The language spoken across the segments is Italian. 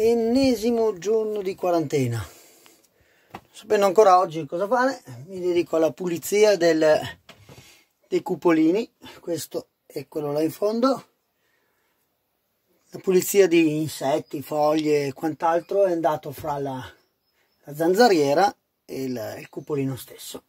ennesimo giorno di quarantena. Sapendo ancora oggi cosa fare, mi dedico alla pulizia del, dei cupolini, questo e quello là in fondo, la pulizia di insetti, foglie e quant'altro è andato fra la, la zanzariera e il, il cupolino stesso.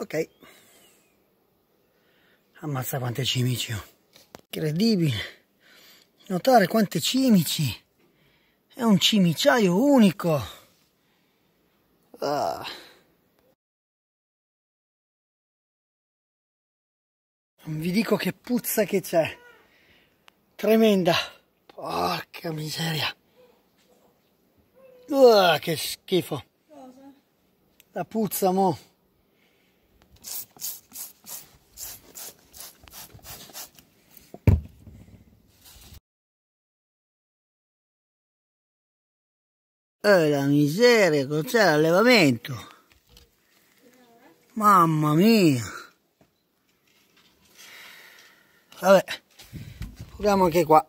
Ok. Ammazza quante cimici oh. Incredibile. Notare quante cimici. È un cimiciaio unico. Ah. Non vi dico che puzza che c'è. Tremenda. Porca miseria. Ah, che schifo. La puzza mo'. E eh, la miseria, cos'è l'allevamento? Mamma mia! Vabbè, proviamo anche qua.